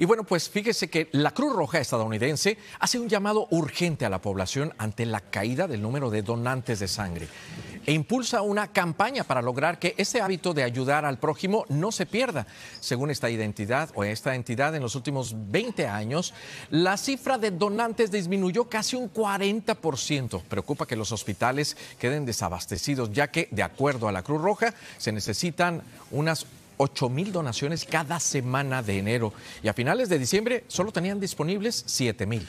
Y bueno, pues fíjese que la Cruz Roja estadounidense hace un llamado urgente a la población ante la caída del número de donantes de sangre e impulsa una campaña para lograr que ese hábito de ayudar al prójimo no se pierda. Según esta identidad o esta entidad, en los últimos 20 años, la cifra de donantes disminuyó casi un 40%. Preocupa que los hospitales queden desabastecidos, ya que, de acuerdo a la Cruz Roja, se necesitan unas 8 mil donaciones cada semana de enero y a finales de diciembre solo tenían disponibles 7 mil.